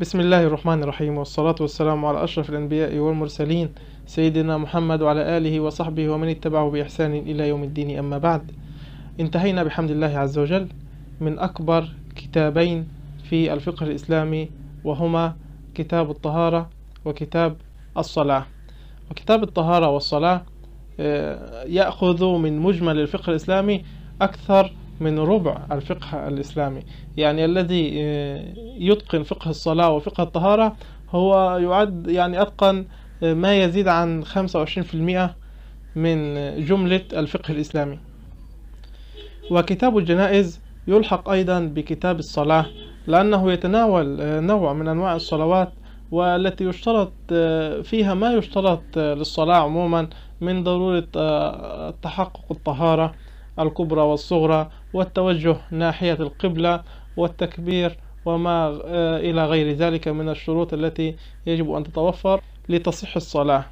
بسم الله الرحمن الرحيم والصلاة والسلام على أشرف الأنبياء والمرسلين سيدنا محمد وعلى آله وصحبه ومن اتبعه بإحسان إلى يوم الدين أما بعد انتهينا بحمد الله عز وجل من أكبر كتابين في الفقه الإسلامي وهما كتاب الطهارة وكتاب الصلاة وكتاب الطهارة والصلاة آه، يأخذ من مجمل الفقه الإسلامي أكثر من ربع الفقه الإسلامي يعني الذي آه، يتقن فقه الصلاة وفقه الطهارة هو يعد يعني أتقن آه، ما يزيد عن 25% من جملة الفقه الإسلامي وكتاب الجنائز يلحق أيضا بكتاب الصلاة لأنه يتناول آه، نوع من أنواع الصلوات والتي يشترط فيها ما يشترط للصلاة عموما من ضرورة تحقق الطهارة الكبرى والصغرى والتوجه ناحية القبلة والتكبير وما آه، إلى غير ذلك من الشروط التي يجب أن تتوفر لتصح الصلاة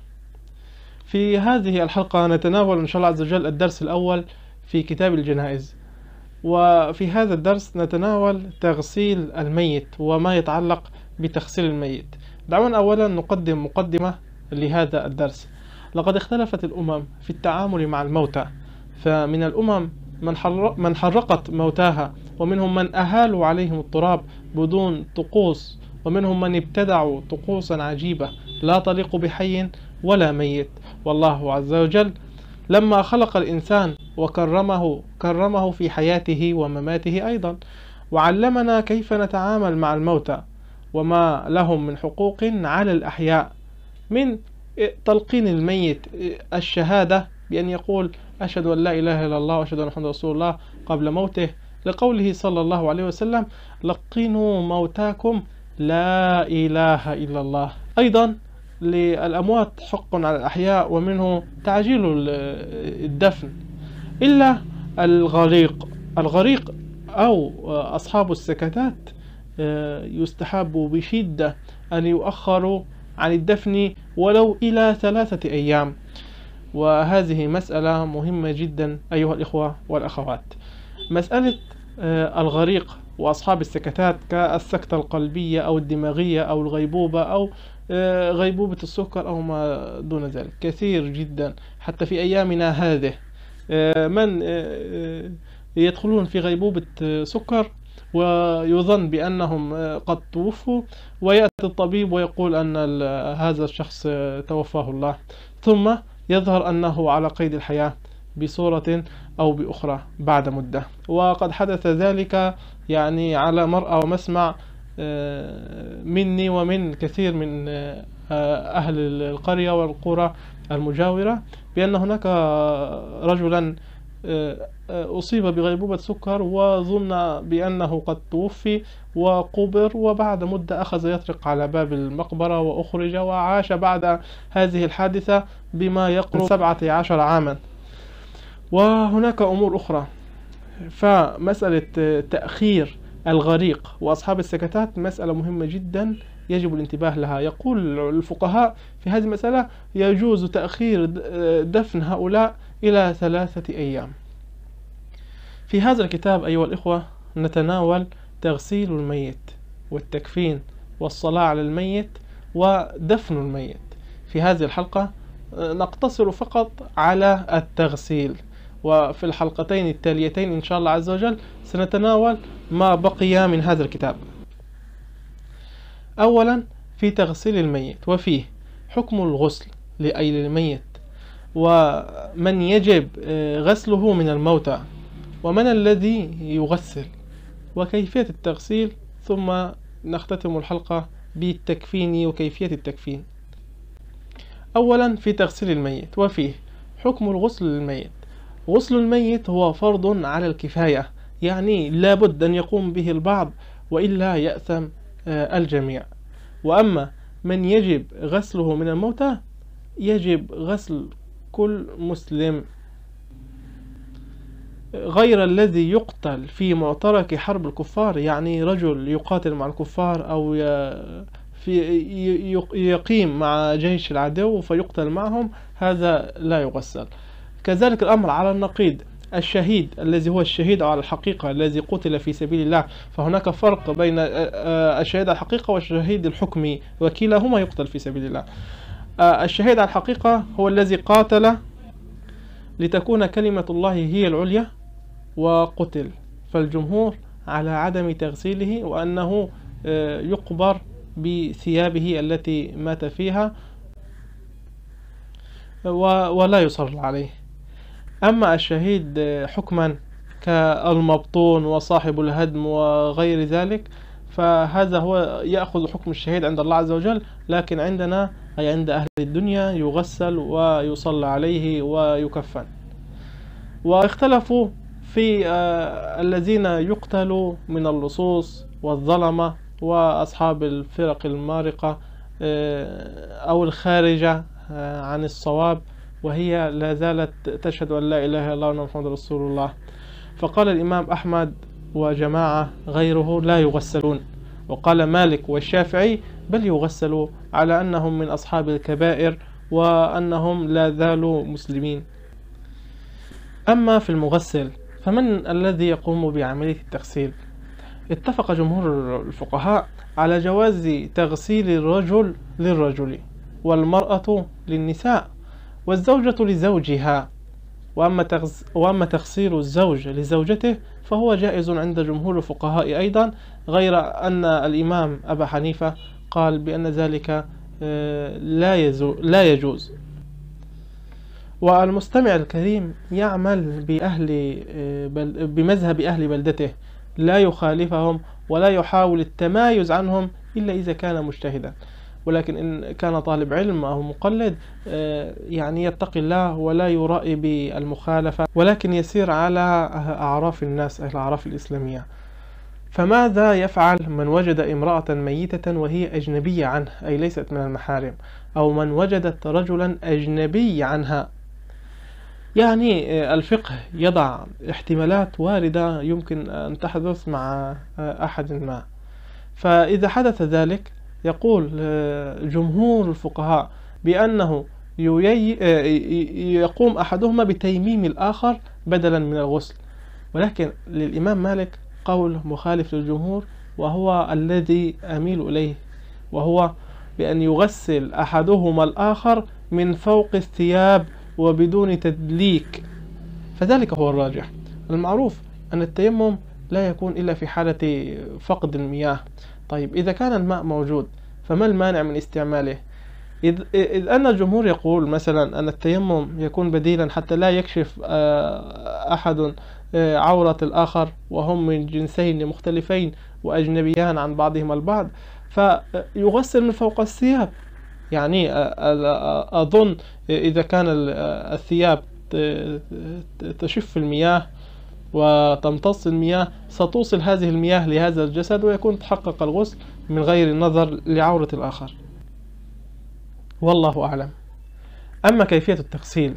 في هذه الحلقة نتناول إن شاء الله عز وجل الدرس الأول في كتاب الجنائز وفي هذا الدرس نتناول تغسيل الميت وما يتعلق بتغسيل الميت دعونا أولا نقدم مقدمة لهذا الدرس لقد اختلفت الأمم في التعامل مع الموتى فمن الأمم من, حرق من حرقت موتاها ومنهم من أهالوا عليهم التراب بدون طقوس ومنهم من ابتدعوا طقوسا عجيبة لا تليق بحي ولا ميت والله عز وجل لما خلق الإنسان وكرمه كرمه في حياته ومماته أيضا وعلمنا كيف نتعامل مع الموتى وما لهم من حقوق على الأحياء من تلقين الميت الشهادة بأن يقول أشهد أن لا إله إلا الله وأشهد أن محمد رسول الله قبل موته لقوله صلى الله عليه وسلم لقنوا موتاكم لا إله إلا الله أيضا للأموات حق على الأحياء ومنه تعجيل الدفن إلا الغريق الغريق أو أصحاب السكتات آه، يستحب بشدة أن يؤخروا عن الدفن ولو إلى ثلاثة أيام وهذه مسألة مهمة جدا أيها الإخوة والأخوات مسألة آه، الغريق وأصحاب السكتات كالسكتة القلبية أو الدماغية أو الغيبوبة أو آه، غيبوبة السكر أو ما دون ذلك كثير جدا حتى في أيامنا هذه آه، من يدخلون في غيبوبة سكر ويظن بأنهم قد توفوا ويأتي الطبيب ويقول أن هذا الشخص توفاه الله ثم يظهر أنه على قيد الحياة بصورة أو بأخرى بعد مدة وقد حدث ذلك يعني على مرأى ومسمع آه، مني ومن كثير من آه، أهل القرية والقرى المجاورة بأن هناك رجلا آه، آه، أصيب بغيبوبة سكر وظن بأنه قد توفي وقبر وبعد مدة أخذ يطرق على باب المقبرة وأخرج وعاش بعد هذه الحادثة بما يقرب سبعة عشر عاما وهناك أمور أخرى فمسألة آه، تأخير الغريق وأصحاب السكتات مسألة مهمة جدا يجب الانتباه لها يقول الفقهاء في هذه المسألة يجوز تأخير آه، دفن هؤلاء إلى ثلاثة أيام في هذا الكتاب أيها الإخوة نتناول تغسيل الميت والتكفين والصلاة على الميت ودفن الميت في هذه الحلقة آه، نقتصر فقط على التغسيل وفي الحلقتين التاليتين إن شاء الله عز وجل سنتناول ما بقي من هذا الكتاب أولا في تغسيل الميت وفيه حكم الغسل لأي الميت ومن يجب آه، غسله من الموتى ومن الذي يغسل وكيفية التغسيل ثم نختتم الحلقة بالتكفين وكيفية التكفين أولا في تغسيل الميت وفيه حكم الغسل للميت غسل الميت هو فرض على الكفاية يعني لابد أن يقوم به البعض وإلا يأثم آه، الجميع وأما من يجب غسله من الموتى يجب غسل كل مسلم غير الذي يقتل في معترك حرب الكفار يعني رجل يقاتل مع الكفار أو في يقيم مع جيش العدو فيقتل معهم هذا لا يغسل كذلك الأمر على النقيض الشهيد الذي هو الشهيد على الحقيقة الذي قتل في سبيل الله فهناك فرق بين الشهيد على الحقيقة والشهيد الحكمي وكلاهما يقتل في سبيل الله الشهيد على الحقيقة هو الذي قاتل لتكون كلمة الله هي العليا وقتل فالجمهور على عدم تغسيله وأنه آه، يقبر بثيابه التي مات فيها ولا يصر عليه أما الشهيد آه، حكما كالمبطون وصاحب الهدم وغير ذلك فهذا هو يأخذ حكم الشهيد عند الله عز وجل لكن عندنا أي عند أهل الدنيا يغسل ويصلى عليه ويكفن واختلفوا في آه، الذين يقتلوا من اللصوص والظلمة وأصحاب الفرق المارقة آه، أو الخارجة آه، عن الصواب وهي لا زالت تشهد أن لا إله إلا الله وأن محمد رسول الله فقال الإمام أحمد وجماعة غيره لا يغسلون وقال مالك والشافعي بل يغسلوا على أنهم من أصحاب الكبائر وأنهم لا زالوا مسلمين أما في المغسل فمن الذي يقوم بعملية التغسيل؟ اتفق جمهور الفقهاء على جواز تغسيل الرجل للرجل والمرأة للنساء والزوجة لزوجها وأما, تغز... وأما تغسيل الزوج لزوجته فهو جائز عند جمهور الفقهاء أيضا غير أن الإمام أبا حنيفة قال بأن ذلك آه، لا, يزو... لا يجوز والمستمع الكريم يعمل بأهل آه، بمذهب أهل بلدته لا يخالفهم ولا يحاول التمايز عنهم إلا إذا كان مجتهدا ولكن إن كان طالب علم أو مقلد آه، يعني يتقي الله ولا يرائي بالمخالفة ولكن يسير على أعراف الناس الأعراف الإسلامية فماذا يفعل من وجد امرأة ميتة وهي أجنبية عنه أي ليست من المحارم أو من وجدت رجلا أجنبي عنها يعني آه، الفقه يضع احتمالات واردة يمكن أن تحدث مع آه، أحد ما فإذا حدث ذلك يقول آه، جمهور الفقهاء بأنه يقوم أحدهما بتيميم الآخر بدلا من الغسل ولكن للإمام مالك قول مخالف للجمهور وهو الذي أميل إليه وهو بأن يغسل أحدهما الآخر من فوق الثياب وبدون تدليك فذلك هو الراجح المعروف أن التيمم لا يكون إلا في حالة فقد المياه طيب إذا كان الماء موجود فما المانع من استعماله إذ, إذ أن الجمهور يقول مثلا أن التيمم يكون بديلا حتى لا يكشف آه، أحد آه، عورة الآخر وهم من جنسين مختلفين وأجنبيان عن بعضهما البعض فيغسل من فوق الثياب يعني أظن إذا كان الثياب تشف المياه وتمتص المياه ستوصل هذه المياه لهذا الجسد ويكون تحقق الغسل من غير النظر لعورة الآخر والله أعلم أما كيفية التغسيل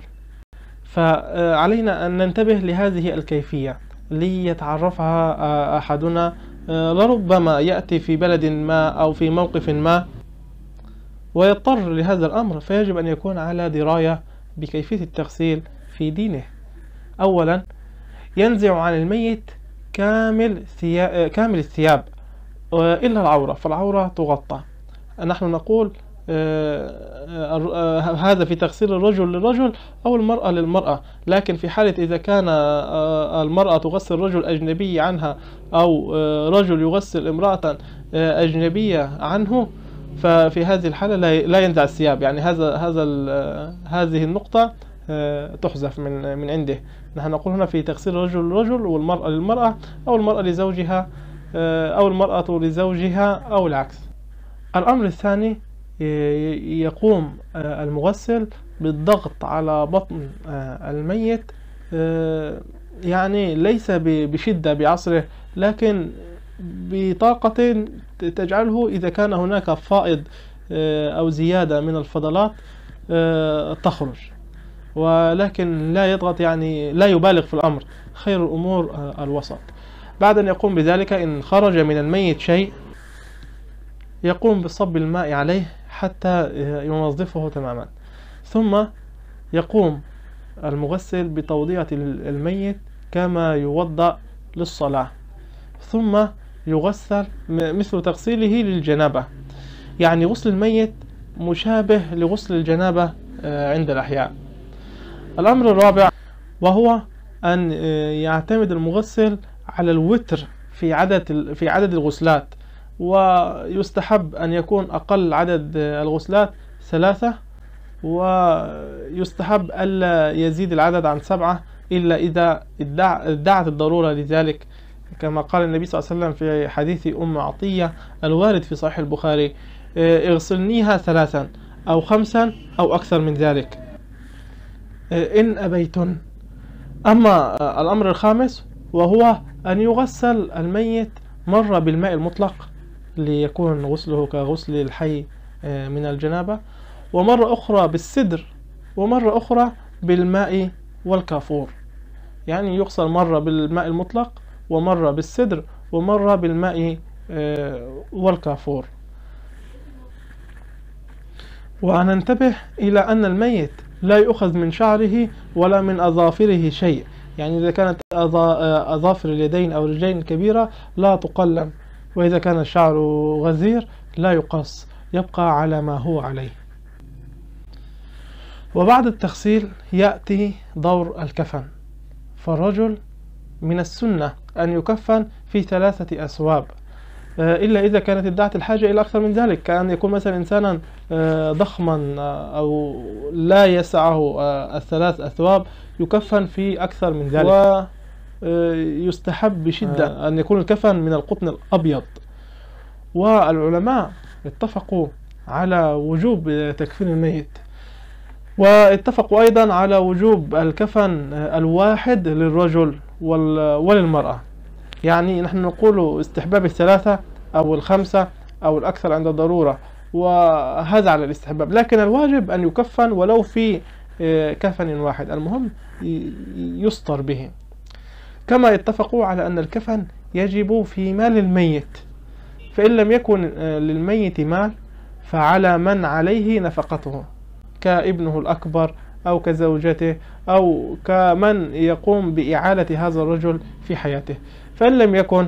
فعلينا أن ننتبه لهذه الكيفية ليتعرفها أحدنا لربما يأتي في بلد ما أو في موقف ما ويضطر لهذا الأمر فيجب أن يكون على دراية بكيفية التغسيل في دينه أولا ينزع عن الميت كامل, ثياب كامل الثياب آه، إلا العورة فالعورة تغطى نحن نقول آه، آه، هذا في تغسيل الرجل للرجل أو المرأة للمرأة لكن في حالة إذا كان المرأة تغسل رجل أجنبي عنها أو رجل يغسل امرأة أجنبية عنه ففي هذه الحالة لا ينزع الثياب يعني هذا هذا هذه النقطة آه، تحذف من من عنده نحن نقول هنا في تغسيل الرجل للرجل والمرأة للمرأة أو المرأة لزوجها آه، أو المرأة لزوجها أو العكس الأمر الثاني آه، يقوم المغسل بالضغط على بطن الميت يعني ليس بشدة بعصره لكن بطاقة تجعله إذا كان هناك فائض آه، أو زيادة من الفضلات آه، تخرج ولكن لا يضغط يعني لا يبالغ في الأمر خير الأمور آه، الوسط بعد أن يقوم بذلك إن خرج من الميت شيء يقوم بصب الماء عليه حتى ينظفه تماما ثم يقوم المغسل بتوضيع الميت كما يوضأ للصلاة ثم يغسل مثل تغسيله للجنابة يعني غسل الميت مشابه لغسل الجنابة آه، عند الأحياء الأمر الرابع وهو أن آه، يعتمد المغسل على الوتر في عدد في عدد الغسلات ويستحب أن يكون أقل عدد آه، الغسلات ثلاثة ويستحب ألا يزيد العدد عن سبعة إلا إذا ادعت الضرورة لذلك كما قال النبي صلى الله عليه وسلم في حديث أم عطية الوارد في صحيح البخاري إيه، اغسلنيها ثلاثا أو خمسا أو أكثر من ذلك إيه، إن أبيتن أما الأمر الخامس وهو أن يغسل الميت مرة بالماء المطلق ليكون غسله كغسل الحي إيه، من الجنابة ومرة أخرى بالسدر ومرة أخرى بالماء والكافور يعني يغسل مرة بالماء المطلق ومرة بالسدر ومرة بالماء آه، والكافور وننتبه إلى أن الميت لا يؤخذ من شعره ولا من أظافره شيء يعني إذا كانت آه، أظافر اليدين أو الرجلين كبيرة لا تقلم وإذا كان الشعر غزير لا يقص يبقى على ما هو عليه وبعد التغسيل يأتي دور الكفن فالرجل من السنة أن يكفن في ثلاثة أثواب آه، إلا إذا كانت ادعت الحاجة إلى أكثر من ذلك كأن يكون مثلا إنسانا آه، ضخما آه، أو لا يسعه الثلاث أثواب يكفن في أكثر من ذلك ويستحب بشدة أن يكون الكفن من القطن الأبيض والعلماء اتفقوا على وجوب تكفين الميت واتفقوا أيضا على وجوب الكفن الواحد للرجل وللمرأة يعني نحن نقول استحباب الثلاثة أو الخمسة أو الأكثر عند الضرورة وهذا على الاستحباب لكن الواجب أن يكفن ولو في آه، كفن واحد المهم يسطر به كما اتفقوا على أن الكفن يجب في مال الميت فإن لم يكن آه، للميت مال فعلى من عليه نفقته كابنه الأكبر أو كزوجته أو كمن يقوم بإعالة هذا الرجل في حياته فإن لم يكن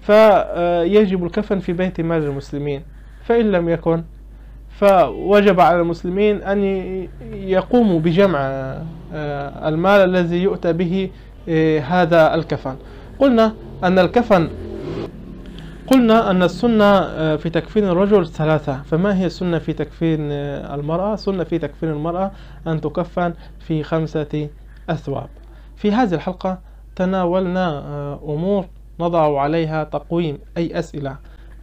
فيجب الكفن في بيت مال المسلمين فإن لم يكن فوجب على المسلمين أن يقوموا بجمع آه، المال الذي يؤتى به آه، هذا الكفن قلنا أن الكفن قلنا أن السنة آه، في تكفين الرجل ثلاثة فما هي السنة في تكفين آه، المرأة؟ سنة في تكفين المرأة أن تكفن في خمسة أثواب في هذه الحلقة تناولنا آه، أمور نضع عليها تقويم أي أسئلة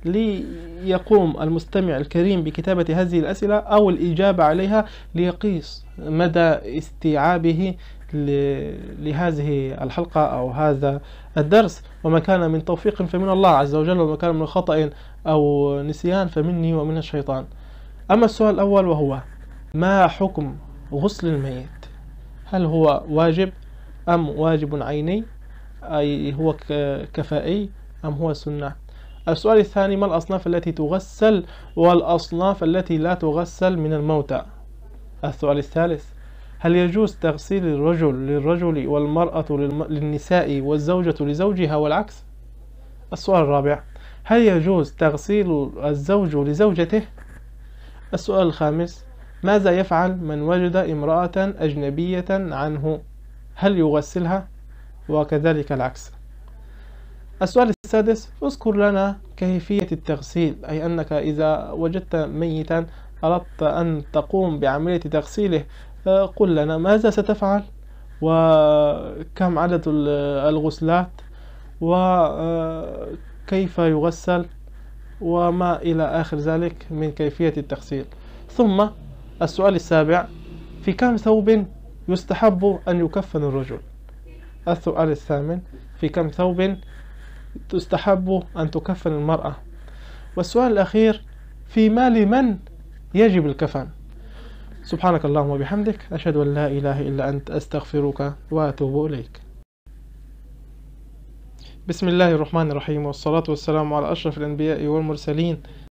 ليقوم المستمع الكريم بكتابة هذه الأسئلة أو الإجابة عليها ليقيس مدى استيعابه لهذه الحلقة أو هذا الدرس وما كان من توفيق فمن الله عز وجل وما كان من خطأ أو نسيان فمني ومن الشيطان أما السؤال الأول وهو ما حكم غسل الميت هل هو واجب أم واجب عيني أي هو كفائي أم هو سنة السؤال الثاني ما الأصناف التي تغسل والأصناف التي لا تغسل من الموتى السؤال الثالث هل يجوز تغسيل الرجل للرجل والمرأة للنساء والزوجة لزوجها والعكس؟ السؤال الرابع هل يجوز تغسيل الزوج لزوجته؟ السؤال الخامس ماذا يفعل من وجد امرأة أجنبية عنه؟ هل يغسلها؟ وكذلك العكس السؤال السادس اذكر لنا كيفية التغسيل أي أنك إذا وجدت ميتا أردت أن تقوم بعملية تغسيله آه، قل لنا ماذا ستفعل وكم عدد الغسلات وكيف آه، يغسل وما إلى آخر ذلك من كيفية التغسيل ثم السؤال السابع في كم ثوب يستحب أن يكفن الرجل السؤال الثامن في كم ثوب تستحب أن تكفن المرأة والسؤال الأخير في مال من يجب الكفن سبحانك اللهم وبحمدك أشهد أن لا إله إلا أنت أستغفرك وأتوب إليك بسم الله الرحمن الرحيم والصلاة والسلام على أشرف الأنبياء والمرسلين